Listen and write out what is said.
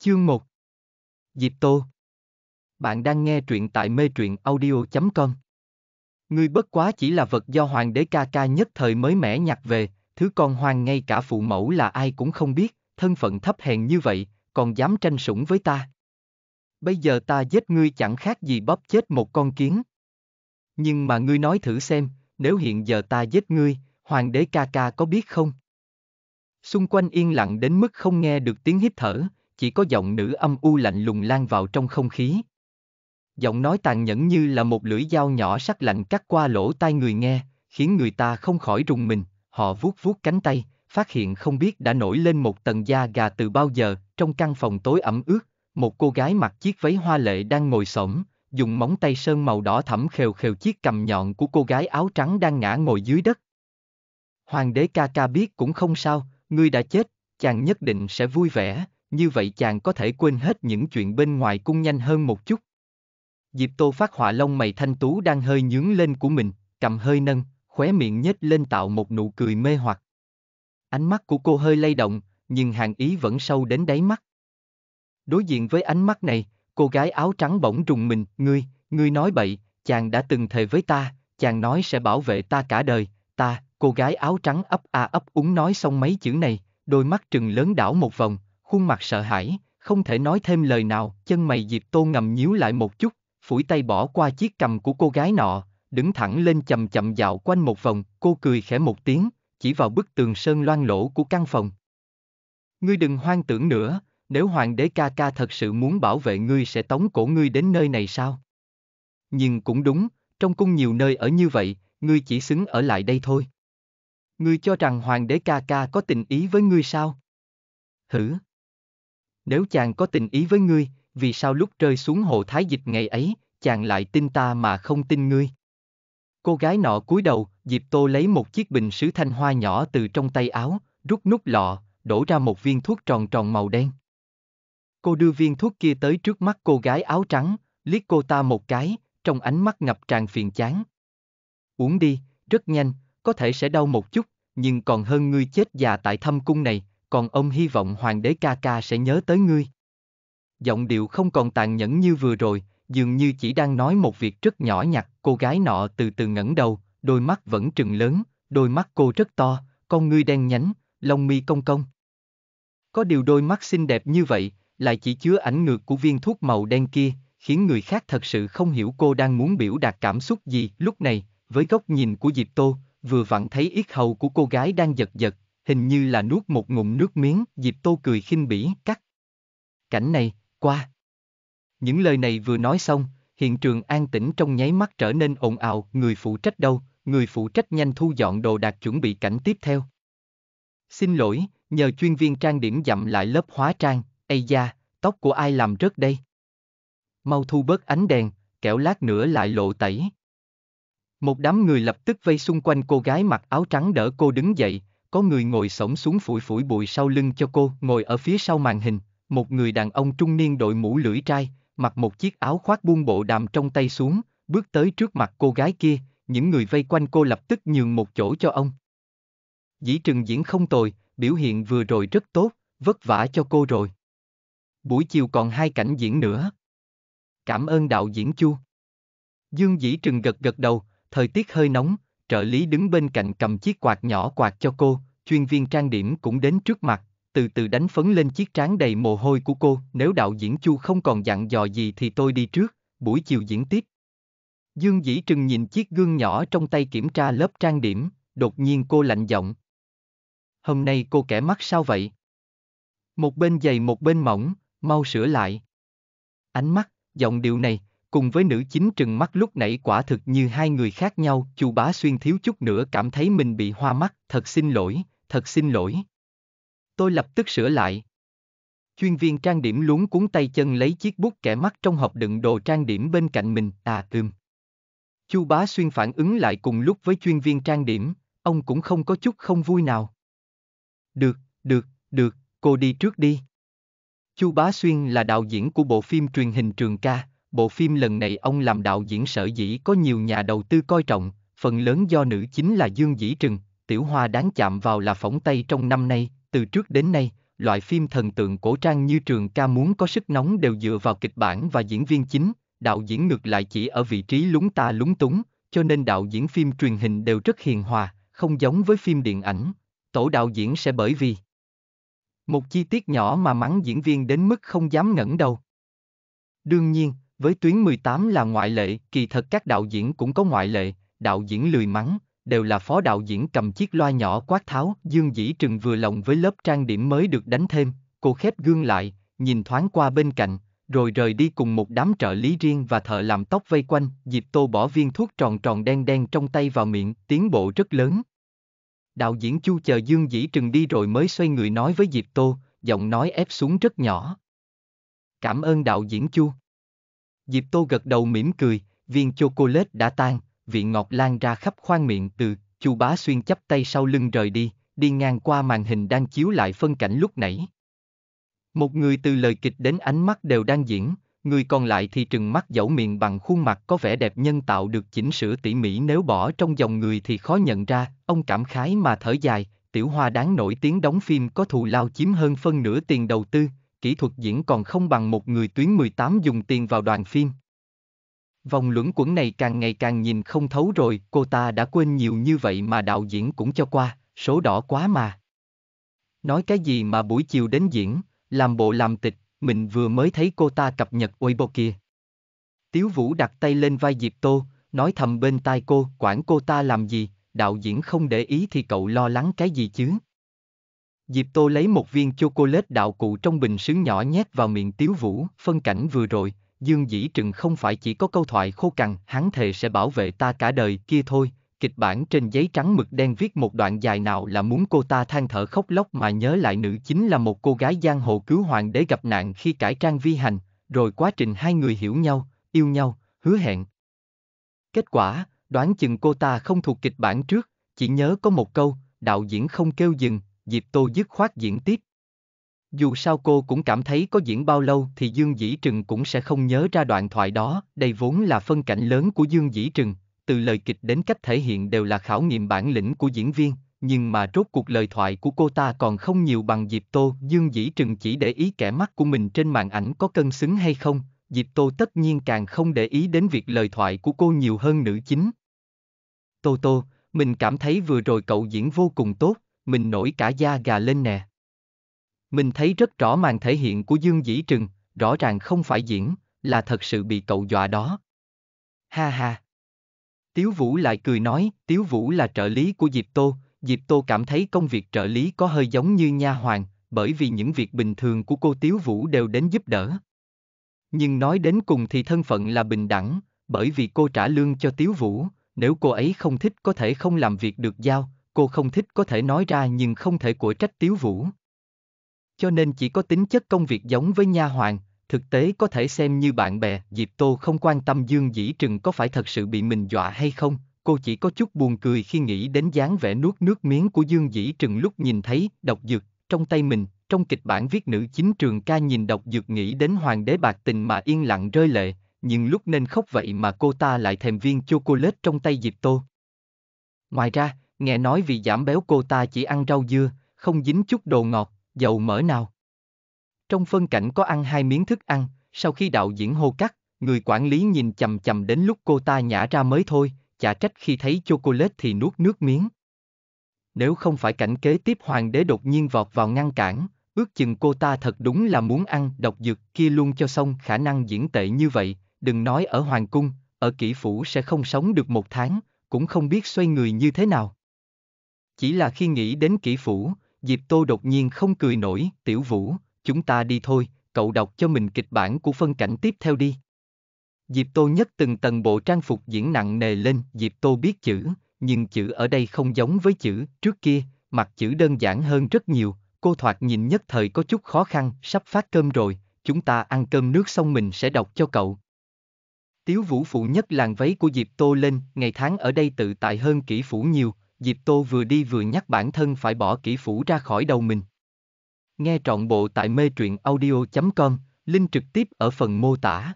Chương 1 Diệp Tô Bạn đang nghe truyện tại mê truyện audio.com Ngươi bất quá chỉ là vật do hoàng đế ca ca nhất thời mới mẻ nhặt về, thứ con hoàng ngay cả phụ mẫu là ai cũng không biết, thân phận thấp hèn như vậy, còn dám tranh sủng với ta. Bây giờ ta giết ngươi chẳng khác gì bóp chết một con kiến. Nhưng mà ngươi nói thử xem, nếu hiện giờ ta giết ngươi, hoàng đế ca ca có biết không? Xung quanh yên lặng đến mức không nghe được tiếng hít thở, chỉ có giọng nữ âm u lạnh lùng lan vào trong không khí. Giọng nói tàn nhẫn như là một lưỡi dao nhỏ sắc lạnh cắt qua lỗ tai người nghe, khiến người ta không khỏi rùng mình, họ vuốt vuốt cánh tay, phát hiện không biết đã nổi lên một tầng da gà từ bao giờ, trong căn phòng tối ẩm ướt, một cô gái mặc chiếc váy hoa lệ đang ngồi xổm, dùng móng tay sơn màu đỏ thẫm khều khều chiếc cầm nhọn của cô gái áo trắng đang ngã ngồi dưới đất. Hoàng đế ca ca biết cũng không sao, ngươi đã chết, chàng nhất định sẽ vui vẻ, như vậy chàng có thể quên hết những chuyện bên ngoài cung nhanh hơn một chút. Diệp Tô phát họa lông mày thanh tú đang hơi nhướng lên của mình, cầm hơi nâng, khóe miệng nhếch lên tạo một nụ cười mê hoặc. Ánh mắt của cô hơi lay động, nhưng hàng ý vẫn sâu đến đáy mắt. Đối diện với ánh mắt này, cô gái áo trắng bỗng rùng mình, ngươi, ngươi nói bậy, chàng đã từng thề với ta, chàng nói sẽ bảo vệ ta cả đời, ta, cô gái áo trắng ấp a à ấp úng nói xong mấy chữ này, đôi mắt trừng lớn đảo một vòng, khuôn mặt sợ hãi, không thể nói thêm lời nào, chân mày Diệp tô ngầm nhíu lại một chút, phủi tay bỏ qua chiếc cầm của cô gái nọ, đứng thẳng lên chậm chậm dạo quanh một vòng, cô cười khẽ một tiếng, chỉ vào bức tường sơn loang lỗ của căn phòng. Ngươi đừng hoang tưởng nữa, nếu hoàng đế ca ca thật sự muốn bảo vệ ngươi sẽ tống cổ ngươi đến nơi này sao? Nhưng cũng đúng, trong cung nhiều nơi ở như vậy, ngươi chỉ xứng ở lại đây thôi. Ngươi cho rằng hoàng đế ca ca có tình ý với ngươi sao? Hử? nếu chàng có tình ý với ngươi, vì sao lúc rơi xuống hồ thái dịch ngày ấy, chàng lại tin ta mà không tin ngươi? Cô gái nọ cúi đầu, Diệp Tô lấy một chiếc bình sứ thanh hoa nhỏ từ trong tay áo, rút nút lọ, đổ ra một viên thuốc tròn tròn màu đen. Cô đưa viên thuốc kia tới trước mắt cô gái áo trắng, liếc cô ta một cái, trong ánh mắt ngập tràn phiền chán. Uống đi, rất nhanh, có thể sẽ đau một chút, nhưng còn hơn ngươi chết già tại thâm cung này, còn ông hy vọng hoàng đế ca ca sẽ nhớ tới ngươi. Giọng điệu không còn tàn nhẫn như vừa rồi, dường như chỉ đang nói một việc rất nhỏ nhặt, cô gái nọ từ từ ngẩng đầu, đôi mắt vẫn trừng lớn, đôi mắt cô rất to, con ngươi đen nhánh, lông mi cong cong. Có điều đôi mắt xinh đẹp như vậy, lại chỉ chứa ảnh ngược của viên thuốc màu đen kia, khiến người khác thật sự không hiểu cô đang muốn biểu đạt cảm xúc gì lúc này, với góc nhìn của Diệp Tô, vừa vặn thấy yết hầu của cô gái đang giật giật, hình như là nuốt một ngụm nước miếng, dịp Tô cười khinh bỉ, cắt. Cảnh này, qua. Những lời này vừa nói xong, hiện trường an tĩnh trong nháy mắt trở nên ồn ào, người phụ trách đâu, người phụ trách nhanh thu dọn đồ đạc chuẩn bị cảnh tiếp theo. Xin lỗi, nhờ chuyên viên trang điểm dặm lại lớp hóa trang, ây da, tóc của ai làm rớt đây? Mau thu bớt ánh đèn, kẻo lát nữa lại lộ tẩy. Một đám người lập tức vây xung quanh cô gái mặc áo trắng đỡ cô đứng dậy, có người ngồi sổng xuống phủi phủi bụi sau lưng cho cô, ngồi ở phía sau màn hình, một người đàn ông trung niên đội mũ lưỡi trai, mặc một chiếc áo khoác buông bộ đàm trong tay xuống, bước tới trước mặt cô gái kia, những người vây quanh cô lập tức nhường một chỗ cho ông. Dĩ trừng diễn không tồi, biểu hiện vừa rồi rất tốt, vất vả cho cô rồi. Buổi chiều còn hai cảnh diễn nữa. Cảm ơn đạo diễn Chu. Dương dĩ trừng gật gật đầu, thời tiết hơi nóng, trợ lý đứng bên cạnh cầm chiếc quạt nhỏ quạt cho cô, chuyên viên trang điểm cũng đến trước mặt, từ từ đánh phấn lên chiếc trán đầy mồ hôi của cô, nếu đạo diễn Chu không còn dặn dò gì thì tôi đi trước, buổi chiều diễn tiếp. Dương Dĩ Trừng nhìn chiếc gương nhỏ trong tay kiểm tra lớp trang điểm, đột nhiên cô lạnh giọng. Hôm nay cô kẻ mắt sao vậy? Một bên dày một bên mỏng, mau sửa lại. Ánh mắt, giọng điệu này, cùng với nữ chính trừng mắt lúc nãy quả thực như hai người khác nhau, Chu Bá Xuyên thiếu chút nữa cảm thấy mình bị hoa mắt, thật xin lỗi, thật xin lỗi. Tôi lập tức sửa lại. Chuyên viên trang điểm luống cuốn tay chân lấy chiếc bút kẻ mắt trong hộp đựng đồ trang điểm bên cạnh mình, à ừm. Chu Bá Xuyên phản ứng lại cùng lúc với chuyên viên trang điểm, ông cũng không có chút không vui nào. Được, được, được, cô đi trước đi. Chu Bá Xuyên là đạo diễn của bộ phim truyền hình Trường Ca, bộ phim lần này ông làm đạo diễn sở dĩ có nhiều nhà đầu tư coi trọng, phần lớn do nữ chính là Dương Dĩ Trừng, Tiểu Hoa đáng chạm vào là phỏng tay trong năm nay, từ trước đến nay, loại phim thần tượng cổ trang như Trường Ca muốn có sức nóng đều dựa vào kịch bản và diễn viên chính, đạo diễn ngược lại chỉ ở vị trí lúng ta lúng túng, cho nên đạo diễn phim truyền hình đều rất hiền hòa, không giống với phim điện ảnh. Tổ đạo diễn sẽ bởi vì một chi tiết nhỏ mà mắng diễn viên đến mức không dám ngẩng đầu. Đương nhiên, với tuyến 18 là ngoại lệ, kỳ thật các đạo diễn cũng có ngoại lệ, đạo diễn lười mắng, đều là phó đạo diễn cầm chiếc loa nhỏ quát tháo, Dương Dĩ Trừng vừa lòng với lớp trang điểm mới được đánh thêm, cô khép gương lại, nhìn thoáng qua bên cạnh, rồi rời đi cùng một đám trợ lý riêng và thợ làm tóc vây quanh, Diệp Tô bỏ viên thuốc tròn tròn đen đen trong tay vào miệng, tiến bộ rất lớn. Đạo diễn Chu chờ Dương Dĩ Trừng đi rồi mới xoay người nói với Diệp Tô, giọng nói ép xuống rất nhỏ. Cảm ơn đạo diễn Chu. Diệp Tô gật đầu mỉm cười, viên chocolate đã tan, vị ngọt lan ra khắp khoang miệng từ, Chu Bá Xuyên chắp tay sau lưng rời đi, đi ngang qua màn hình đang chiếu lại phân cảnh lúc nãy. Một người từ lời kịch đến ánh mắt đều đang diễn, người còn lại thì trừng mắt dẫu miệng bằng khuôn mặt có vẻ đẹp nhân tạo được chỉnh sửa tỉ mỉ nếu bỏ trong dòng người thì khó nhận ra, ông cảm khái mà thở dài, tiểu hoa đáng nổi tiếng đóng phim có thù lao chiếm hơn phân nửa tiền đầu tư, kỹ thuật diễn còn không bằng một người tuyến 18 dùng tiền vào đoàn phim. Vòng luẩn quẩn này càng ngày càng nhìn không thấu rồi, cô ta đã quên nhiều như vậy mà đạo diễn cũng cho qua, số đỏ quá mà. Nói cái gì mà buổi chiều đến diễn, làm bộ làm tịch, mình vừa mới thấy cô ta cập nhật Weibo kia. Tiếu Vũ đặt tay lên vai Diệp Tô, nói thầm bên tai cô, quản cô ta làm gì, đạo diễn không để ý thì cậu lo lắng cái gì chứ. Diệp Tô lấy một viên chocolate đạo cụ trong bình sứ nhỏ nhét vào miệng Tiếu Vũ, phân cảnh vừa rồi, Dương Dĩ Trừng không phải chỉ có câu thoại khô cằn, hắn thề sẽ bảo vệ ta cả đời kia thôi, kịch bản trên giấy trắng mực đen viết một đoạn dài nào là muốn cô ta than thở khóc lóc mà nhớ lại nữ chính là một cô gái giang hồ cứu hoàng đế gặp nạn khi cải trang vi hành, rồi quá trình hai người hiểu nhau, yêu nhau, hứa hẹn. Kết quả, đoán chừng cô ta không thuộc kịch bản trước, chỉ nhớ có một câu, đạo diễn không kêu dừng, Diệp Tô dứt khoát diễn tiếp. Dù sao cô cũng cảm thấy có diễn bao lâu thì Dương Dĩ Trừng cũng sẽ không nhớ ra đoạn thoại đó, đây vốn là phân cảnh lớn của Dương Dĩ Trừng, từ lời kịch đến cách thể hiện đều là khảo nghiệm bản lĩnh của diễn viên, nhưng mà rốt cuộc lời thoại của cô ta còn không nhiều bằng Diệp Tô, Dương Dĩ Trừng chỉ để ý kẻ mắt của mình trên màn ảnh có cân xứng hay không, Diệp Tô tất nhiên càng không để ý đến việc lời thoại của cô nhiều hơn nữ chính. Tô Tô, mình cảm thấy vừa rồi cậu diễn vô cùng tốt, mình nổi cả da gà lên nè. Mình thấy rất rõ màn thể hiện của Dương Dĩ Trừng, rõ ràng không phải diễn, là thật sự bị cậu dọa đó. Ha ha. Tiếu Vũ lại cười nói, Tiếu Vũ là trợ lý của Diệp Tô, Diệp Tô cảm thấy công việc trợ lý có hơi giống như nha hoàng, bởi vì những việc bình thường của cô Tiếu Vũ đều đến giúp đỡ. Nhưng nói đến cùng thì thân phận là bình đẳng, bởi vì cô trả lương cho Tiếu Vũ, nếu cô ấy không thích có thể không làm việc được giao, cô không thích có thể nói ra nhưng không thể của trách Tiếu Vũ. Cho nên chỉ có tính chất công việc giống với nha hoàng, thực tế có thể xem như bạn bè, Diệp Tô không quan tâm Dương Dĩ Trừng có phải thật sự bị mình dọa hay không, cô chỉ có chút buồn cười khi nghĩ đến dáng vẻ nuốt nước miếng của Dương Dĩ Trừng lúc nhìn thấy độc dược trong tay mình, trong kịch bản viết nữ chính trường ca nhìn độc dược nghĩ đến hoàng đế bạc tình mà yên lặng rơi lệ, nhưng lúc nên khóc vậy mà cô ta lại thèm viên chocolate trong tay Diệp Tô. Ngoài ra, nghe nói vì giảm béo cô ta chỉ ăn rau dưa, không dính chút đồ ngọt, dầu mỡ nào. Trong phân cảnh có ăn hai miếng thức ăn, sau khi đạo diễn hô cắt, người quản lý nhìn chầm chầm đến lúc cô ta nhả ra mới thôi, chả trách khi thấy chocolate thì nuốt nước miếng. Nếu không phải cảnh kế tiếp hoàng đế đột nhiên vọt vào ngăn cản, ước chừng cô ta thật đúng là muốn ăn độc dược kia luôn cho xong khả năng diễn tệ như vậy, đừng nói ở hoàng cung, ở kỹ phủ sẽ không sống được một tháng, cũng không biết xoay người như thế nào. Chỉ là khi nghĩ đến kỹ phủ, Diệp Tô đột nhiên không cười nổi, tiểu vũ, chúng ta đi thôi, cậu đọc cho mình kịch bản của phân cảnh tiếp theo đi. Diệp Tô nhất từng tầng bộ trang phục diễn nặng nề lên, Diệp Tô biết chữ, nhưng chữ ở đây không giống với chữ trước kia, mặt chữ đơn giản hơn rất nhiều, cô thoạt nhìn nhất thời có chút khó khăn, sắp phát cơm rồi, chúng ta ăn cơm nước xong mình sẽ đọc cho cậu. Tiếu vũ phụ nhất làng váy của Diệp Tô lên, ngày tháng ở đây tự tại hơn kỹ phủ nhiều, Diệp Tô vừa đi vừa nhắc bản thân phải bỏ kỹ phủ ra khỏi đầu mình. Nghe trọn bộ tại mê truyện audio.com, link trực tiếp ở phần mô tả.